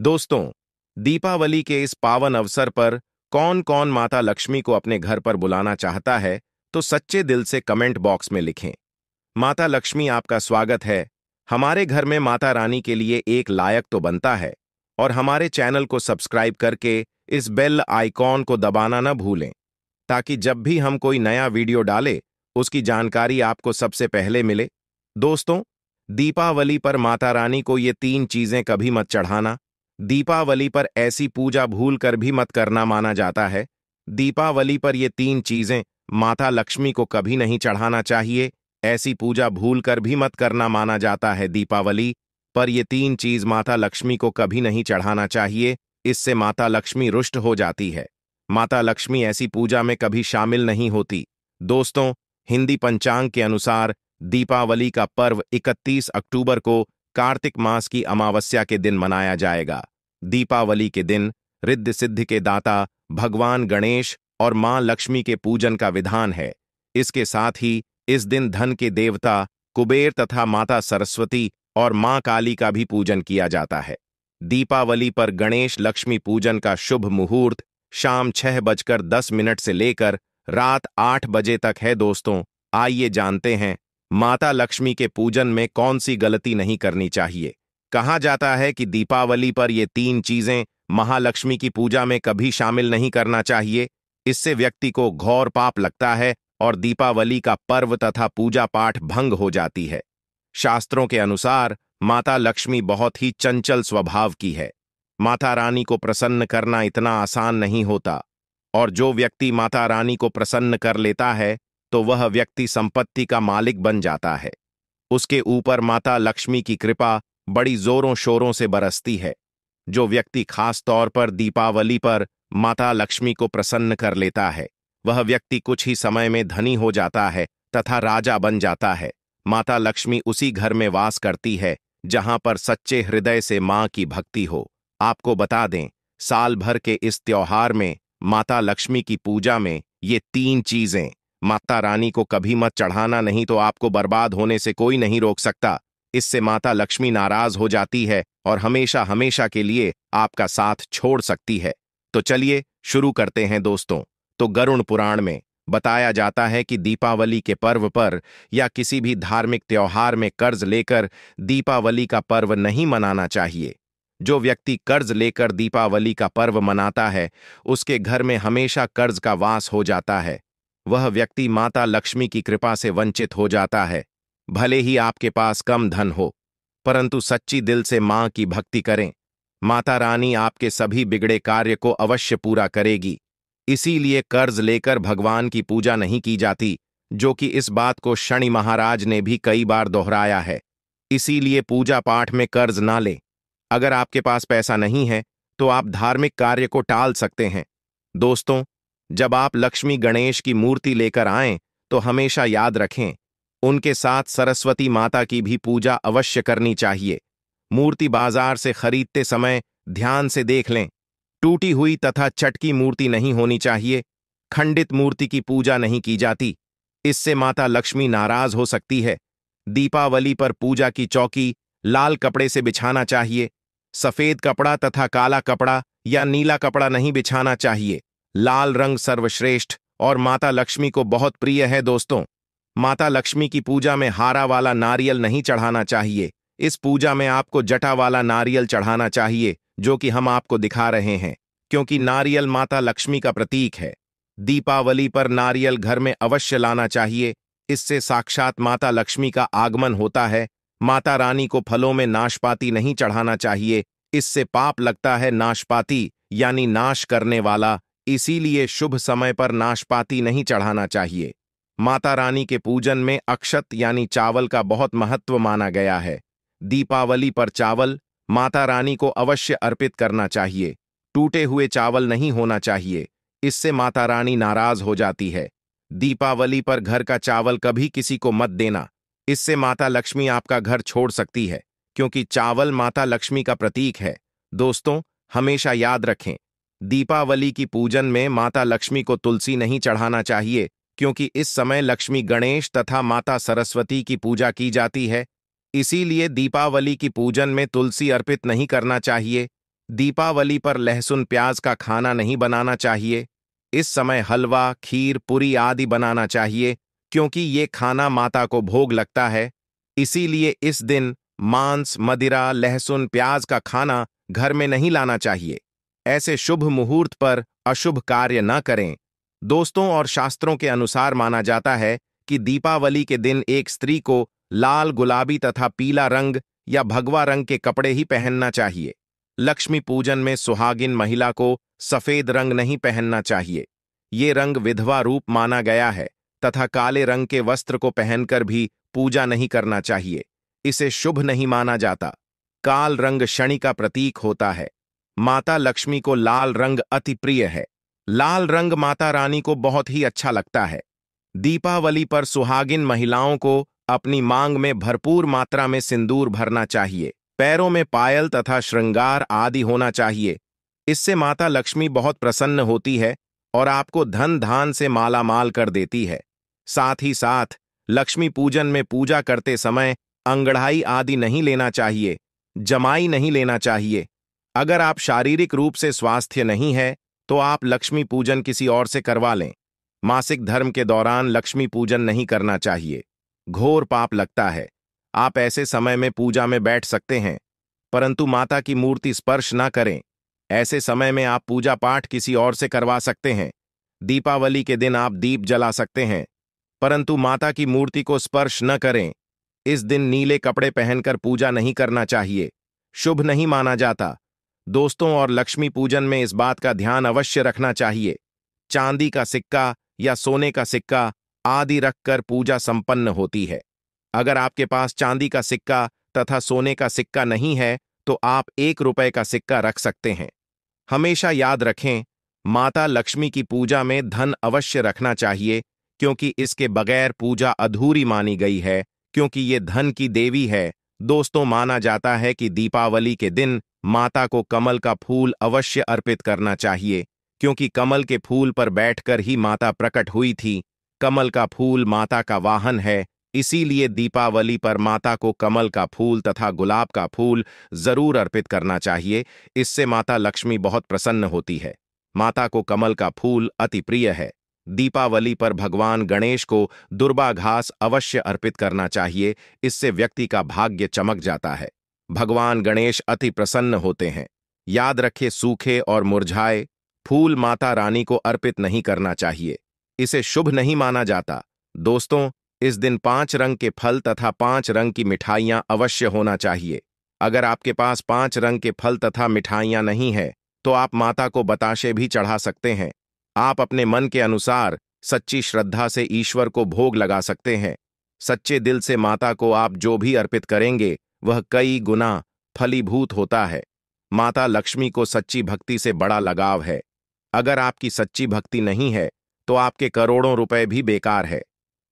दोस्तों दीपावली के इस पावन अवसर पर कौन कौन माता लक्ष्मी को अपने घर पर बुलाना चाहता है तो सच्चे दिल से कमेंट बॉक्स में लिखें माता लक्ष्मी आपका स्वागत है हमारे घर में माता रानी के लिए एक लायक तो बनता है और हमारे चैनल को सब्सक्राइब करके इस बेल आइकॉन को दबाना न भूलें ताकि जब भी हम कोई नया वीडियो डाले उसकी जानकारी आपको सबसे पहले मिले दोस्तों दीपावली पर माता रानी को ये तीन चीजें कभी मत चढ़ाना दीपावली पर ऐसी पूजा भूल कर भी मत करना माना जाता है दीपावली पर ये तीन चीजें माता लक्ष्मी को कभी नहीं चढ़ाना चाहिए ऐसी पूजा भूल कर भी मत करना माना जाता है दीपावली पर ये तीन चीज माता लक्ष्मी को कभी नहीं चढ़ाना चाहिए इससे माता लक्ष्मी रुष्ट हो जाती है माता लक्ष्मी ऐसी पूजा में कभी शामिल नहीं होती दोस्तों हिंदी पंचांग के अनुसार दीपावली का पर्व 31 अक्टूबर को कार्तिक मास की अमावस्या के दिन मनाया जाएगा दीपावली के दिन रिद्ध सिद्धि के दाता भगवान गणेश और मां लक्ष्मी के पूजन का विधान है इसके साथ ही इस दिन धन के देवता कुबेर तथा माता सरस्वती और मां काली का भी पूजन किया जाता है दीपावली पर गणेश लक्ष्मी पूजन का शुभ मुहूर्त शाम छह बजकर दस मिनट से लेकर रात आठ बजे तक है दोस्तों आइए जानते हैं माता लक्ष्मी के पूजन में कौन सी गलती नहीं करनी चाहिए कहा जाता है कि दीपावली पर ये तीन चीजें महालक्ष्मी की पूजा में कभी शामिल नहीं करना चाहिए इससे व्यक्ति को घोर पाप लगता है और दीपावली का पर्व तथा पूजा पाठ भंग हो जाती है शास्त्रों के अनुसार माता लक्ष्मी बहुत ही चंचल स्वभाव की है माता रानी को प्रसन्न करना इतना आसान नहीं होता और जो व्यक्ति माता रानी को प्रसन्न कर लेता है तो वह व्यक्ति संपत्ति का मालिक बन जाता है उसके ऊपर माता लक्ष्मी की कृपा बड़ी जोरों शोरों से बरसती है जो व्यक्ति खास तौर पर दीपावली पर माता लक्ष्मी को प्रसन्न कर लेता है वह व्यक्ति कुछ ही समय में धनी हो जाता है तथा राजा बन जाता है माता लक्ष्मी उसी घर में वास करती है जहां पर सच्चे हृदय से मां की भक्ति हो आपको बता दें साल भर के इस त्योहार में माता लक्ष्मी की पूजा में ये तीन चीजें माता रानी को कभी मत चढ़ाना नहीं तो आपको बर्बाद होने से कोई नहीं रोक सकता इससे माता लक्ष्मी नाराज हो जाती है और हमेशा हमेशा के लिए आपका साथ छोड़ सकती है तो चलिए शुरू करते हैं दोस्तों तो गरुण पुराण में बताया जाता है कि दीपावली के पर्व पर या किसी भी धार्मिक त्योहार में कर्ज लेकर दीपावली का पर्व नहीं मनाना चाहिए जो व्यक्ति कर्ज लेकर दीपावली का पर्व मनाता है उसके घर में हमेशा कर्ज का वास हो जाता है वह व्यक्ति माता लक्ष्मी की कृपा से वंचित हो जाता है भले ही आपके पास कम धन हो परंतु सच्ची दिल से मां की भक्ति करें माता रानी आपके सभी बिगड़े कार्य को अवश्य पूरा करेगी इसीलिए कर्ज लेकर भगवान की पूजा नहीं की जाती जो कि इस बात को शनि महाराज ने भी कई बार दोहराया है इसीलिए पूजा पाठ में कर्ज ना लें अगर आपके पास पैसा नहीं है तो आप धार्मिक कार्य को टाल सकते हैं दोस्तों जब आप लक्ष्मी गणेश की मूर्ति लेकर आएं तो हमेशा याद रखें उनके साथ सरस्वती माता की भी पूजा अवश्य करनी चाहिए मूर्ति बाजार से खरीदते समय ध्यान से देख लें टूटी हुई तथा चटकी मूर्ति नहीं होनी चाहिए खंडित मूर्ति की पूजा नहीं की जाती इससे माता लक्ष्मी नाराज हो सकती है दीपावली पर पूजा की चौकी लाल कपड़े से बिछाना चाहिए सफेद कपड़ा तथा काला कपड़ा या नीला कपड़ा नहीं बिछाना चाहिए लाल रंग सर्वश्रेष्ठ और माता लक्ष्मी को बहुत प्रिय है दोस्तों माता लक्ष्मी की पूजा में हारा वाला नारियल नहीं चढ़ाना चाहिए इस पूजा में आपको जटा वाला नारियल चढ़ाना चाहिए जो कि हम आपको दिखा रहे हैं क्योंकि नारियल माता लक्ष्मी का प्रतीक है दीपावली पर नारियल घर में अवश्य लाना चाहिए इससे साक्षात माता लक्ष्मी का आगमन होता है माता रानी को फलों में नाशपाती नहीं चढ़ाना चाहिए इससे पाप लगता है नाशपाती यानी नाश करने वाला इसीलिए शुभ समय पर नाशपाती नहीं चढ़ाना चाहिए माता रानी के पूजन में अक्षत यानी चावल का बहुत महत्व माना गया है दीपावली पर चावल माता रानी को अवश्य अर्पित करना चाहिए टूटे हुए चावल नहीं होना चाहिए इससे माता रानी नाराज हो जाती है दीपावली पर घर का चावल कभी किसी को मत देना इससे माता लक्ष्मी आपका घर छोड़ सकती है क्योंकि चावल माता लक्ष्मी का प्रतीक है दोस्तों हमेशा याद रखें दीपावली की पूजन में माता लक्ष्मी को तुलसी नहीं चढ़ाना चाहिए क्योंकि इस समय लक्ष्मी गणेश तथा माता सरस्वती की पूजा की जाती है इसीलिए दीपावली की पूजन में तुलसी अर्पित नहीं करना चाहिए दीपावली पर लहसुन प्याज का खाना नहीं बनाना चाहिए इस समय हलवा खीर पूरी आदि बनाना चाहिए क्योंकि ये खाना माता को भोग लगता है इसीलिए इस दिन मांस मदिरा लहसुन प्याज का खाना घर में नहीं लाना चाहिए ऐसे शुभ मुहूर्त पर अशुभ कार्य न करें दोस्तों और शास्त्रों के अनुसार माना जाता है कि दीपावली के दिन एक स्त्री को लाल गुलाबी तथा पीला रंग या भगवा रंग के कपड़े ही पहनना चाहिए लक्ष्मी पूजन में सुहागिन महिला को सफेद रंग नहीं पहनना चाहिए ये रंग विधवा रूप माना गया है तथा काले रंग के वस्त्र को पहनकर भी पूजा नहीं करना चाहिए इसे शुभ नहीं माना जाता काल रंग शनि का प्रतीक होता है माता लक्ष्मी को लाल रंग अति प्रिय है लाल रंग माता रानी को बहुत ही अच्छा लगता है दीपावली पर सुहागिन महिलाओं को अपनी मांग में भरपूर मात्रा में सिंदूर भरना चाहिए पैरों में पायल तथा श्रृंगार आदि होना चाहिए इससे माता लक्ष्मी बहुत प्रसन्न होती है और आपको धन धान से मालामाल कर देती है साथ ही साथ लक्ष्मी पूजन में पूजा करते समय अंगढ़ाई आदि नहीं लेना चाहिए जमाई नहीं लेना चाहिए अगर आप शारीरिक रूप से स्वास्थ्य नहीं है तो आप लक्ष्मी पूजन किसी और से करवा लें मासिक धर्म के दौरान लक्ष्मी पूजन नहीं करना चाहिए घोर पाप लगता है आप ऐसे समय में पूजा में बैठ सकते हैं परंतु माता की मूर्ति स्पर्श ना करें ऐसे समय में आप पूजा पाठ किसी और से करवा सकते हैं दीपावली के दिन आप दीप जला सकते हैं परंतु माता की मूर्ति को स्पर्श न करें इस दिन नीले कपड़े पहनकर पूजा नहीं करना चाहिए शुभ नहीं माना जाता दोस्तों और लक्ष्मी पूजन में इस बात का ध्यान अवश्य रखना चाहिए चांदी का सिक्का या सोने का सिक्का आदि रखकर पूजा संपन्न होती है अगर आपके पास चांदी का सिक्का तथा सोने का सिक्का नहीं है तो आप एक रुपए का सिक्का रख सकते हैं हमेशा याद रखें माता लक्ष्मी की पूजा में धन अवश्य रखना चाहिए क्योंकि इसके बगैर पूजा अधूरी मानी गई है क्योंकि ये धन की देवी है दोस्तों माना जाता है कि दीपावली के दिन माता को कमल का फूल अवश्य अर्पित करना चाहिए क्योंकि कमल के फूल पर बैठकर ही माता प्रकट हुई थी कमल का फूल माता का वाहन है इसीलिए दीपावली पर माता को कमल का फूल तथा गुलाब का फूल जरूर अर्पित करना चाहिए इससे माता लक्ष्मी बहुत प्रसन्न होती है माता को कमल का फूल अति प्रिय है दीपावली पर भगवान गणेश को दुर्बा घास अवश्य अर्पित करना चाहिए इससे व्यक्ति का भाग्य चमक जाता है भगवान गणेश अति प्रसन्न होते हैं याद रखे सूखे और मुरझाए फूल माता रानी को अर्पित नहीं करना चाहिए इसे शुभ नहीं माना जाता दोस्तों इस दिन पांच रंग के फल तथा पांच रंग की मिठाइयां अवश्य होना चाहिए अगर आपके पास पांच रंग के फल तथा मिठाइयां नहीं है तो आप माता को बताशे भी चढ़ा सकते हैं आप अपने मन के अनुसार सच्ची श्रद्धा से ईश्वर को भोग लगा सकते हैं सच्चे दिल से माता को आप जो भी अर्पित करेंगे वह कई गुना फलीभूत होता है माता लक्ष्मी को सच्ची भक्ति से बड़ा लगाव है अगर आपकी सच्ची भक्ति नहीं है तो आपके करोड़ों रुपए भी बेकार है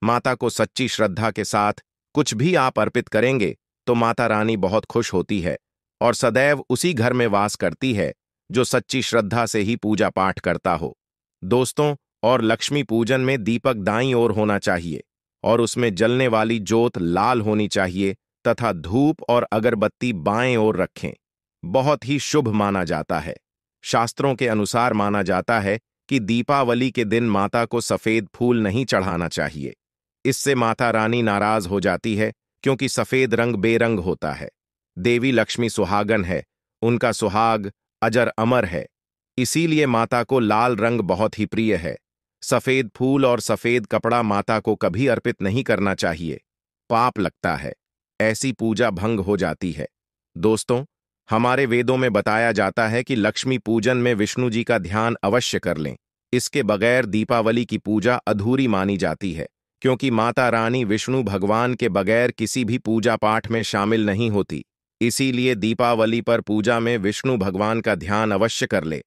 माता को सच्ची श्रद्धा के साथ कुछ भी आप अर्पित करेंगे तो माता रानी बहुत खुश होती है और सदैव उसी घर में वास करती है जो सच्ची श्रद्धा से ही पूजा पाठ करता हो दोस्तों और लक्ष्मी पूजन में दीपक दाई ओर होना चाहिए और उसमें जलने वाली जोत लाल होनी चाहिए तथा धूप और अगरबत्ती बाएं ओर रखें बहुत ही शुभ माना जाता है शास्त्रों के अनुसार माना जाता है कि दीपावली के दिन माता को सफेद फूल नहीं चढ़ाना चाहिए इससे माता रानी नाराज हो जाती है क्योंकि सफेद रंग बेरंग होता है देवी लक्ष्मी सुहागन है उनका सुहाग अजर अमर है इसीलिए माता को लाल रंग बहुत ही प्रिय है सफेद फूल और सफेद कपड़ा माता को कभी अर्पित नहीं करना चाहिए पाप लगता है ऐसी पूजा भंग हो जाती है दोस्तों हमारे वेदों में बताया जाता है कि लक्ष्मी पूजन में विष्णु जी का ध्यान अवश्य कर लें इसके बगैर दीपावली की पूजा अधूरी मानी जाती है क्योंकि माता रानी विष्णु भगवान के बगैर किसी भी पूजा पाठ में शामिल नहीं होती इसीलिए दीपावली पर पूजा में विष्णु भगवान का ध्यान अवश्य कर ले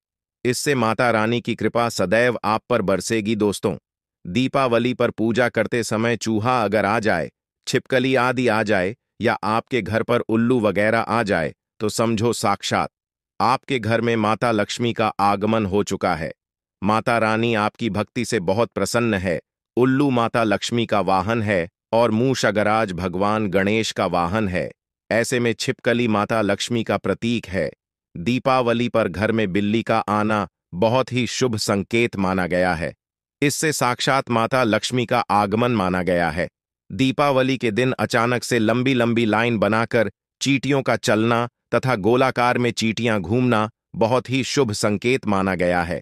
इससे माता रानी की कृपा सदैव आप पर बरसेगी दोस्तों दीपावली पर पूजा करते समय चूहा अगर आ जाए छिपकली आदि आ जाए या आपके घर पर उल्लू वगैरह आ जाए तो समझो साक्षात आपके घर में माता लक्ष्मी का आगमन हो चुका है माता रानी आपकी भक्ति से बहुत प्रसन्न है उल्लू माता लक्ष्मी का वाहन है और मूषगराज भगवान गणेश का वाहन है ऐसे में छिपकली माता लक्ष्मी का प्रतीक है दीपावली पर घर में बिल्ली का आना बहुत ही शुभ संकेत माना गया है इससे साक्षात माता लक्ष्मी का आगमन माना गया है दीपावली के दिन अचानक से लंबी लंबी लाइन बनाकर चीटियों का चलना तथा गोलाकार में चीटियां घूमना बहुत ही शुभ संकेत माना गया है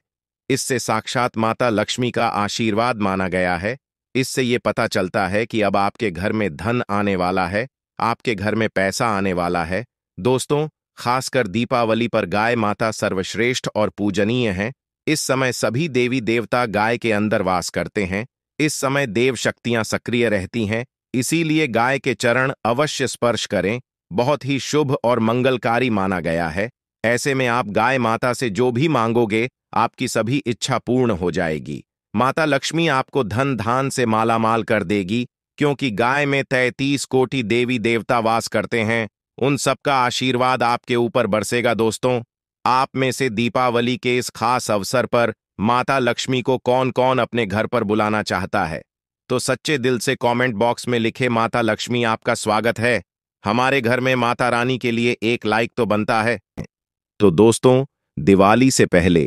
इससे साक्षात माता लक्ष्मी का आशीर्वाद माना गया है इससे ये पता चलता है कि अब आपके घर में धन आने वाला है आपके घर में पैसा आने वाला है दोस्तों खासकर दीपावली पर गाय माता सर्वश्रेष्ठ और पूजनीय हैं इस समय सभी देवी देवता गाय के अंदर वास करते हैं इस समय देव शक्तियां सक्रिय रहती हैं इसीलिए गाय के चरण अवश्य स्पर्श करें बहुत ही शुभ और मंगलकारी माना गया है ऐसे में आप गाय माता से जो भी मांगोगे आपकी सभी इच्छा पूर्ण हो जाएगी माता लक्ष्मी आपको धन धान से मालामाल कर देगी क्योंकि गाय में तैतीस कोटि देवी देवता वास करते हैं उन सबका आशीर्वाद आपके ऊपर बरसेगा दोस्तों आप में से दीपावली के इस खास अवसर पर माता लक्ष्मी को कौन कौन अपने घर पर बुलाना चाहता है तो सच्चे दिल से कमेंट बॉक्स में लिखे माता लक्ष्मी आपका स्वागत है हमारे घर में माता रानी के लिए एक लाइक तो बनता है तो दोस्तों दिवाली से पहले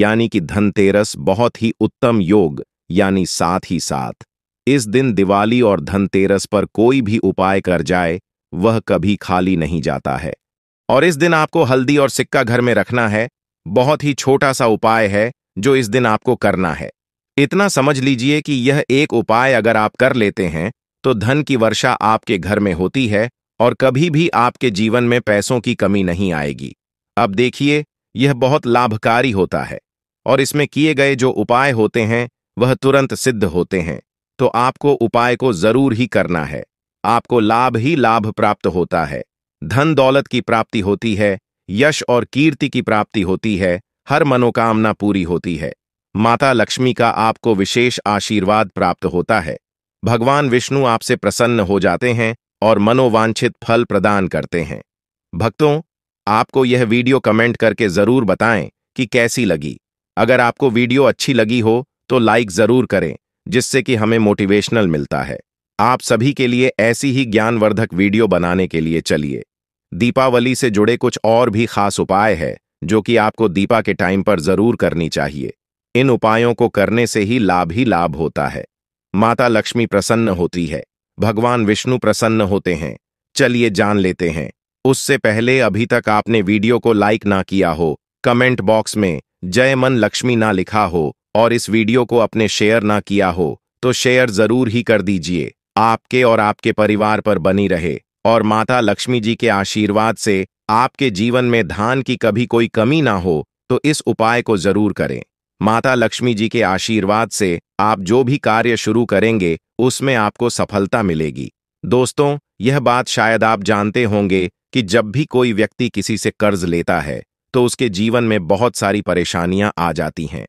यानी कि धनतेरस बहुत ही उत्तम योग यानी साथ ही साथ इस दिन दिवाली और धनतेरस पर कोई भी उपाय कर जाए वह कभी खाली नहीं जाता है और इस दिन आपको हल्दी और सिक्का घर में रखना है बहुत ही छोटा सा उपाय है जो इस दिन आपको करना है इतना समझ लीजिए कि यह एक उपाय अगर आप कर लेते हैं तो धन की वर्षा आपके घर में होती है और कभी भी आपके जीवन में पैसों की कमी नहीं आएगी अब देखिए यह बहुत लाभकारी होता है और इसमें किए गए जो उपाय होते हैं वह तुरंत सिद्ध होते हैं तो आपको उपाय को जरूर ही करना है आपको लाभ ही लाभ प्राप्त होता है धन दौलत की प्राप्ति होती है यश और कीर्ति की प्राप्ति होती है हर मनोकामना पूरी होती है माता लक्ष्मी का आपको विशेष आशीर्वाद प्राप्त होता है भगवान विष्णु आपसे प्रसन्न हो जाते हैं और मनोवांछित फल प्रदान करते हैं भक्तों आपको यह वीडियो कमेंट करके ज़रूर बताएं कि कैसी लगी अगर आपको वीडियो अच्छी लगी हो तो लाइक ज़रूर करें जिससे कि हमें मोटिवेशनल मिलता है आप सभी के लिए ऐसी ही ज्ञानवर्धक वीडियो बनाने के लिए चलिए दीपावली से जुड़े कुछ और भी खास उपाय है जो कि आपको दीपा के टाइम पर जरूर करनी चाहिए इन उपायों को करने से ही लाभ ही लाभ होता है माता लक्ष्मी प्रसन्न होती है भगवान विष्णु प्रसन्न होते हैं चलिए जान लेते हैं उससे पहले अभी तक आपने वीडियो को लाइक ना किया हो कमेंट बॉक्स में जय मन लक्ष्मी ना लिखा हो और इस वीडियो को अपने शेयर ना किया हो तो शेयर जरूर ही कर दीजिए आपके और आपके परिवार पर बनी रहे और माता लक्ष्मी जी के आशीर्वाद से आपके जीवन में धान की कभी कोई कमी ना हो तो इस उपाय को जरूर करें माता लक्ष्मी जी के आशीर्वाद से आप जो भी कार्य शुरू करेंगे उसमें आपको सफलता मिलेगी दोस्तों यह बात शायद आप जानते होंगे कि जब भी कोई व्यक्ति किसी से कर्ज लेता है तो उसके जीवन में बहुत सारी परेशानियां आ जाती हैं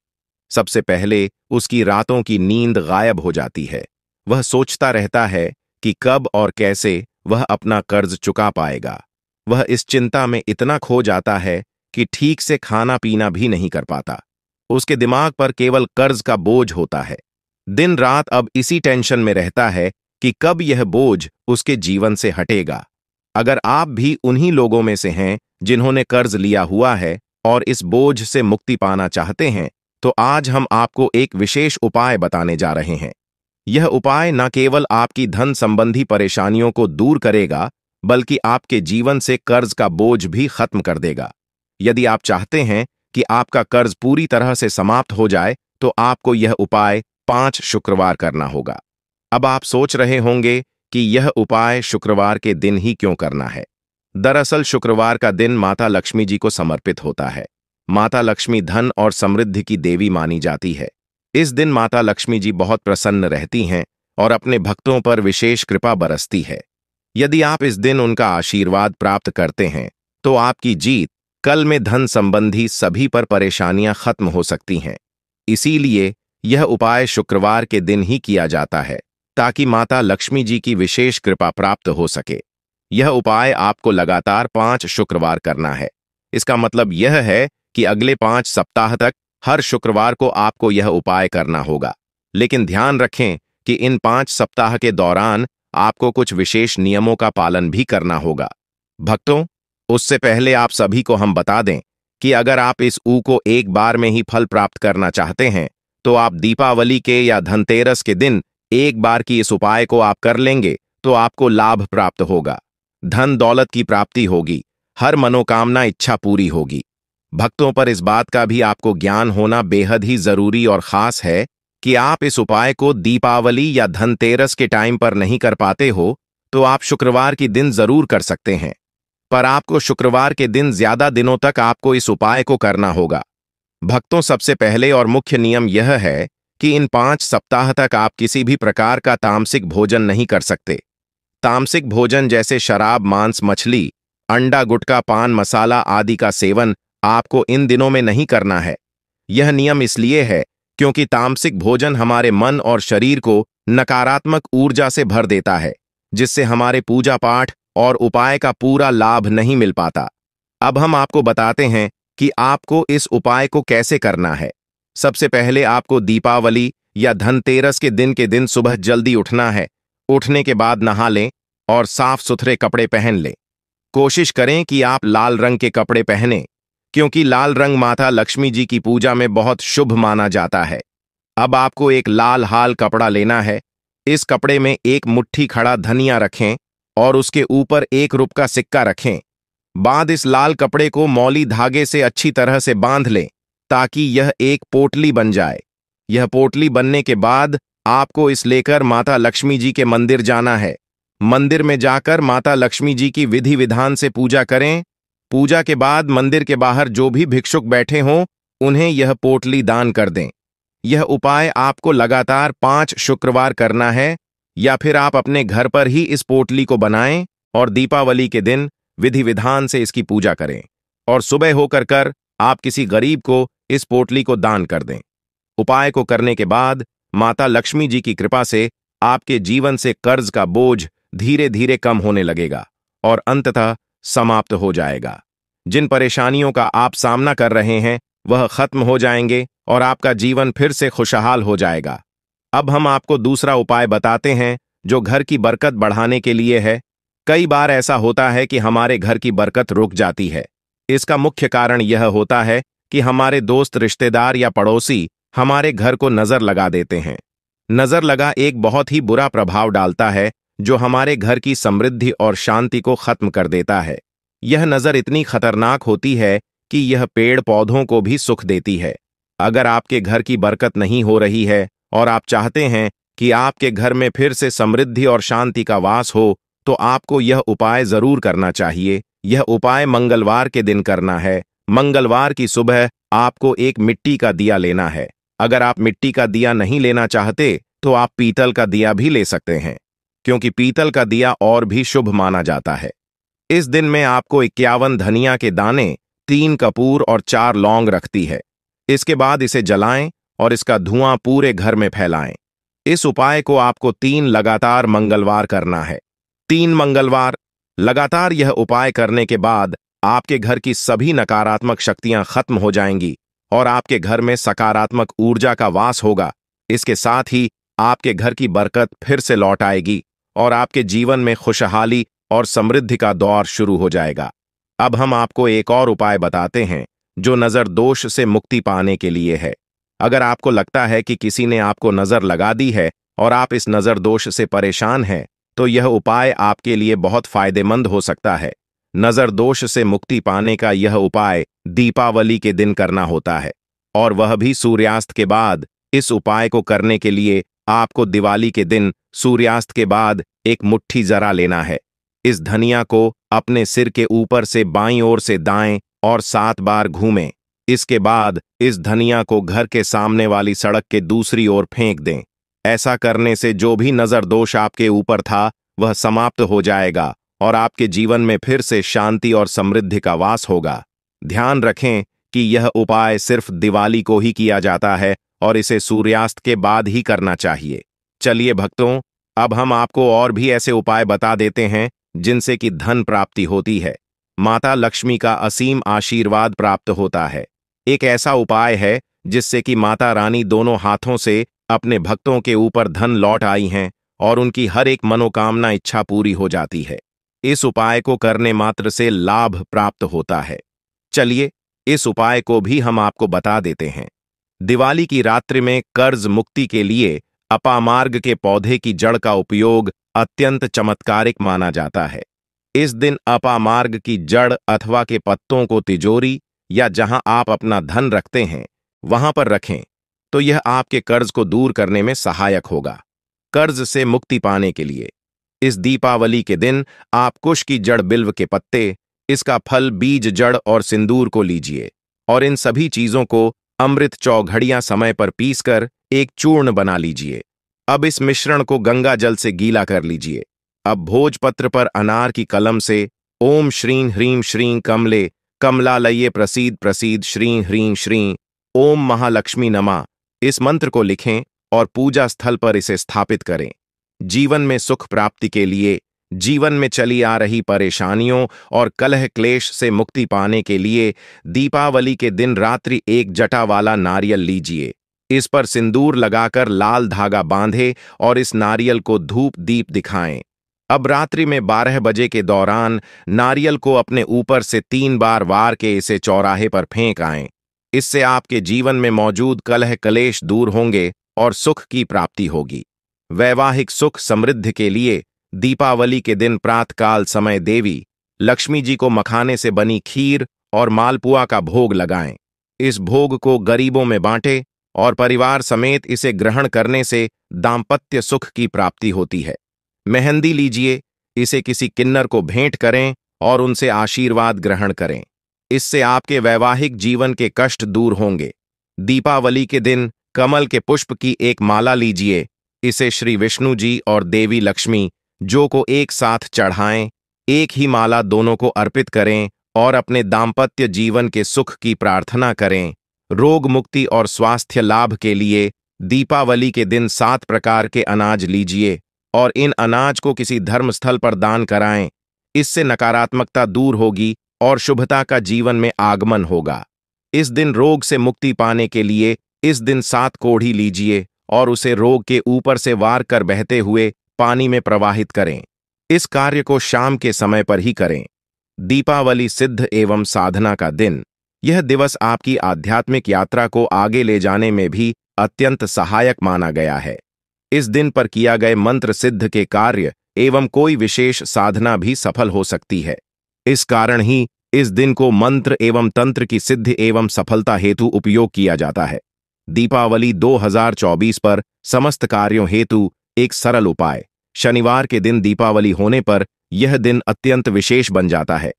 सबसे पहले उसकी रातों की नींद गायब हो जाती है वह सोचता रहता है कि कब और कैसे वह अपना कर्ज चुका पाएगा वह इस चिंता में इतना खो जाता है कि ठीक से खाना पीना भी नहीं कर पाता उसके दिमाग पर केवल कर्ज का बोझ होता है दिन रात अब इसी टेंशन में रहता है कि कब यह बोझ उसके जीवन से हटेगा अगर आप भी उन्हीं लोगों में से हैं जिन्होंने कर्ज लिया हुआ है और इस बोझ से मुक्ति पाना चाहते हैं तो आज हम आपको एक विशेष उपाय बताने जा रहे हैं यह उपाय न केवल आपकी धन संबंधी परेशानियों को दूर करेगा बल्कि आपके जीवन से कर्ज का बोझ भी खत्म कर देगा यदि आप चाहते हैं कि आपका कर्ज पूरी तरह से समाप्त हो जाए तो आपको यह उपाय पांच शुक्रवार करना होगा अब आप सोच रहे होंगे कि यह उपाय शुक्रवार के दिन ही क्यों करना है दरअसल शुक्रवार का दिन माता लक्ष्मी जी को समर्पित होता है माता लक्ष्मी धन और समृद्धि की देवी मानी जाती है इस दिन माता लक्ष्मी जी बहुत प्रसन्न रहती हैं और अपने भक्तों पर विशेष कृपा बरसती है यदि आप इस दिन उनका आशीर्वाद प्राप्त करते हैं तो आपकी जीत कल में धन संबंधी सभी पर परेशानियां खत्म हो सकती हैं इसीलिए यह उपाय शुक्रवार के दिन ही किया जाता है ताकि माता लक्ष्मी जी की विशेष कृपा प्राप्त हो सके यह उपाय आपको लगातार पांच शुक्रवार करना है इसका मतलब यह है कि अगले पांच सप्ताह तक हर शुक्रवार को आपको यह उपाय करना होगा लेकिन ध्यान रखें कि इन पांच सप्ताह के दौरान आपको कुछ विशेष नियमों का पालन भी करना होगा भक्तों उससे पहले आप सभी को हम बता दें कि अगर आप इस ऊ को एक बार में ही फल प्राप्त करना चाहते हैं तो आप दीपावली के या धनतेरस के दिन एक बार की इस उपाय को आप कर लेंगे तो आपको लाभ प्राप्त होगा धन दौलत की प्राप्ति होगी हर मनोकामना इच्छा पूरी होगी भक्तों पर इस बात का भी आपको ज्ञान होना बेहद ही जरूरी और खास है कि आप इस उपाय को दीपावली या धनतेरस के टाइम पर नहीं कर पाते हो तो आप शुक्रवार की दिन जरूर कर सकते हैं पर आपको शुक्रवार के दिन ज्यादा दिनों तक आपको इस उपाय को करना होगा भक्तों सबसे पहले और मुख्य नियम यह है कि इन पांच सप्ताह तक आप किसी भी प्रकार का तामसिक भोजन नहीं कर सकते तामसिक भोजन जैसे शराब मांस मछली अंडा गुटका पान मसाला आदि का सेवन आपको इन दिनों में नहीं करना है यह नियम इसलिए है क्योंकि तामसिक भोजन हमारे मन और शरीर को नकारात्मक ऊर्जा से भर देता है जिससे हमारे पूजा पाठ और उपाय का पूरा लाभ नहीं मिल पाता अब हम आपको बताते हैं कि आपको इस उपाय को कैसे करना है सबसे पहले आपको दीपावली या धनतेरस के दिन के दिन सुबह जल्दी उठना है उठने के बाद नहा लें और साफ सुथरे कपड़े पहन लें कोशिश करें कि आप लाल रंग के कपड़े पहने क्योंकि लाल रंग माता लक्ष्मी जी की पूजा में बहुत शुभ माना जाता है अब आपको एक लाल हाल कपड़ा लेना है इस कपड़े में एक मुट्ठी खड़ा धनिया रखें और उसके ऊपर एक रुप का सिक्का रखें बाद इस लाल कपड़े को मौली धागे से अच्छी तरह से बांध लें ताकि यह एक पोटली बन जाए यह पोटली बनने के बाद आपको इस लेकर माता लक्ष्मी जी के मंदिर जाना है मंदिर में जाकर माता लक्ष्मी जी की विधि विधान से पूजा करें पूजा के बाद मंदिर के बाहर जो भी भिक्षुक बैठे हों उन्हें यह पोटली दान कर दें यह उपाय आपको लगातार पांच शुक्रवार करना है या फिर आप अपने घर पर ही इस पोटली को बनाएं और दीपावली के दिन विधि विधान से इसकी पूजा करें और सुबह होकर कर आप किसी गरीब को इस पोटली को दान कर दें उपाय को करने के बाद माता लक्ष्मी जी की कृपा से आपके जीवन से कर्ज का बोझ धीरे धीरे कम होने लगेगा और अंततः समाप्त हो जाएगा जिन परेशानियों का आप सामना कर रहे हैं वह खत्म हो जाएंगे और आपका जीवन फिर से खुशहाल हो जाएगा अब हम आपको दूसरा उपाय बताते हैं जो घर की बरकत बढ़ाने के लिए है कई बार ऐसा होता है कि हमारे घर की बरकत रुक जाती है इसका मुख्य कारण यह होता है कि हमारे दोस्त रिश्तेदार या पड़ोसी हमारे घर को नज़र लगा देते हैं नज़र लगा एक बहुत ही बुरा प्रभाव डालता है जो हमारे घर की समृद्धि और शांति को खत्म कर देता है यह नज़र इतनी खतरनाक होती है कि यह पेड़ पौधों को भी सुख देती है अगर आपके घर की बरकत नहीं हो रही है और आप चाहते हैं कि आपके घर में फिर से समृद्धि और शांति का वास हो तो आपको यह उपाय जरूर करना चाहिए यह उपाय मंगलवार के दिन करना है मंगलवार की सुबह आपको एक मिट्टी का दिया लेना है अगर आप मिट्टी का दिया नहीं लेना चाहते तो आप पीतल का दिया भी ले सकते हैं क्योंकि पीतल का दिया और भी शुभ माना जाता है इस दिन में आपको इक्यावन धनिया के दाने तीन कपूर और चार लौंग रखती है इसके बाद इसे जलाएं और इसका धुआं पूरे घर में फैलाएं इस उपाय को आपको तीन लगातार मंगलवार करना है तीन मंगलवार लगातार यह उपाय करने के बाद आपके घर की सभी नकारात्मक शक्तियां खत्म हो जाएंगी और आपके घर में सकारात्मक ऊर्जा का वास होगा इसके साथ ही आपके घर की बरकत फिर से लौट आएगी और आपके जीवन में खुशहाली और समृद्धि का दौर शुरू हो जाएगा अब हम आपको एक और उपाय बताते हैं जो नज़र दोष से मुक्ति पाने के लिए है अगर आपको लगता है कि किसी ने आपको नज़र लगा दी है और आप इस नज़र दोष से परेशान हैं तो यह उपाय आपके लिए बहुत फायदेमंद हो सकता है नज़र दोष से मुक्ति पाने का यह उपाय दीपावली के दिन करना होता है और वह भी सूर्यास्त के बाद इस उपाय को करने के लिए आपको दिवाली के दिन सूर्यास्त के बाद एक मुट्ठी जरा लेना है इस धनिया को अपने सिर के ऊपर से बाईं ओर से दाएं और सात बार घूमें इसके बाद इस धनिया को घर के सामने वाली सड़क के दूसरी ओर फेंक दें ऐसा करने से जो भी नज़र दोष आपके ऊपर था वह समाप्त हो जाएगा और आपके जीवन में फिर से शांति और समृद्धि का वास होगा ध्यान रखें कि यह उपाय सिर्फ दिवाली को ही किया जाता है और इसे सूर्यास्त के बाद ही करना चाहिए चलिए भक्तों अब हम आपको और भी ऐसे उपाय बता देते हैं जिनसे कि धन प्राप्ति होती है माता लक्ष्मी का असीम आशीर्वाद प्राप्त होता है एक ऐसा उपाय है जिससे कि माता रानी दोनों हाथों से अपने भक्तों के ऊपर धन लौट आई हैं और उनकी हर एक मनोकामना इच्छा पूरी हो जाती है इस उपाय को करने मात्र से लाभ प्राप्त होता है चलिए इस उपाय को भी हम आपको बता देते हैं दिवाली की रात्रि में कर्ज मुक्ति के लिए अपामार्ग के पौधे की जड़ का उपयोग अत्यंत चमत्कारिक माना जाता है इस दिन अपामार्ग की जड़ अथवा के पत्तों को तिजोरी या जहां आप अपना धन रखते हैं वहां पर रखें तो यह आपके कर्ज को दूर करने में सहायक होगा कर्ज से मुक्ति पाने के लिए इस दीपावली के दिन आप कुश की जड़ बिल्व के पत्ते इसका फल बीज जड़ और सिंदूर को लीजिए और इन सभी चीजों को अमृत चौघड़ियां समय पर पीसकर एक चूर्ण बना लीजिए अब इस मिश्रण को गंगा जल से गीला कर लीजिए अब भोजपत्र पर अनार की कलम से ओम श्रीं ह्रीं श्रीं कमले कमला लये प्रसीद प्रसीद श्रीं ह्रीं श्रीं ओम महालक्ष्मी नमा इस मंत्र को लिखें और पूजा स्थल पर इसे स्थापित करें जीवन में सुख प्राप्ति के लिए जीवन में चली आ रही परेशानियों और कलह क्लेश से मुक्ति पाने के लिए दीपावली के दिन रात्रि एक जटा वाला नारियल लीजिए इस पर सिंदूर लगाकर लाल धागा बांधे और इस नारियल को धूप दीप दिखाएं अब रात्रि में 12 बजे के दौरान नारियल को अपने ऊपर से तीन बार वार के इसे चौराहे पर फेंक आए इससे आपके जीवन में मौजूद कलह कलेश दूर होंगे और सुख की प्राप्ति होगी वैवाहिक सुख समृद्धि के लिए दीपावली के दिन प्रातकाल समय देवी लक्ष्मी जी को मखाने से बनी खीर और मालपुआ का भोग लगाएं इस भोग को गरीबों में बांटें और परिवार समेत इसे ग्रहण करने से दाम्पत्य सुख की प्राप्ति होती है मेहंदी लीजिए इसे किसी किन्नर को भेंट करें और उनसे आशीर्वाद ग्रहण करें इससे आपके वैवाहिक जीवन के कष्ट दूर होंगे दीपावली के दिन कमल के पुष्प की एक माला लीजिए इसे श्री विष्णु जी और देवी लक्ष्मी जो को एक साथ चढ़ाएं एक ही माला दोनों को अर्पित करें और अपने दाम्पत्य जीवन के सुख की प्रार्थना करें रोग मुक्ति और स्वास्थ्य लाभ के लिए दीपावली के दिन सात प्रकार के अनाज लीजिए और इन अनाज को किसी धर्मस्थल पर दान कराएं इससे नकारात्मकता दूर होगी और शुभता का जीवन में आगमन होगा इस दिन रोग से मुक्ति पाने के लिए इस दिन सात कोढ़ी लीजिए और उसे रोग के ऊपर से वार कर बहते हुए पानी में प्रवाहित करें इस कार्य को शाम के समय पर ही करें दीपावली सिद्ध एवं साधना का दिन यह दिवस आपकी आध्यात्मिक यात्रा को आगे ले जाने में भी अत्यंत सहायक माना गया है इस दिन पर किया गए मंत्र सिद्ध के कार्य एवं कोई विशेष साधना भी सफल हो सकती है इस कारण ही इस दिन को मंत्र एवं तंत्र की सिद्ध एवं सफलता हेतु उपयोग किया जाता है दीपावली 2024 पर समस्त कार्यों हेतु एक सरल उपाय शनिवार के दिन दीपावली होने पर यह दिन अत्यंत विशेष बन जाता है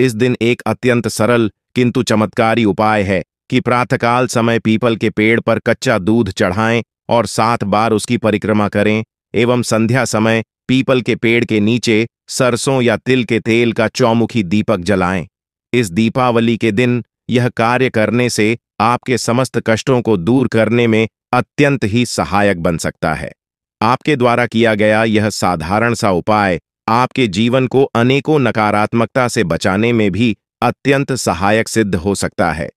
इस दिन एक अत्यंत सरल किंतु चमत्कारी उपाय है कि प्रातःकाल समय पीपल के पेड़ पर कच्चा दूध चढ़ाएं और सात बार उसकी परिक्रमा करें एवं संध्या समय पीपल के पेड़ के नीचे सरसों या तिल के तेल का चौमुखी दीपक जलाएं इस दीपावली के दिन यह कार्य करने से आपके समस्त कष्टों को दूर करने में अत्यंत ही सहायक बन सकता है आपके द्वारा किया गया यह साधारण सा उपाय आपके जीवन को अनेकों नकारात्मकता से बचाने में भी अत्यंत सहायक सिद्ध हो सकता है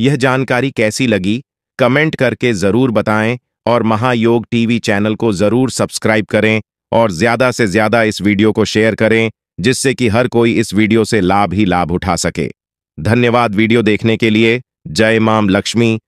यह जानकारी कैसी लगी कमेंट करके ज़रूर बताएं और महायोग टीवी चैनल को ज़रूर सब्सक्राइब करें और ज़्यादा से ज़्यादा इस वीडियो को शेयर करें जिससे कि हर कोई इस वीडियो से लाभ ही लाभ उठा सके धन्यवाद वीडियो देखने के लिए जय माम लक्ष्मी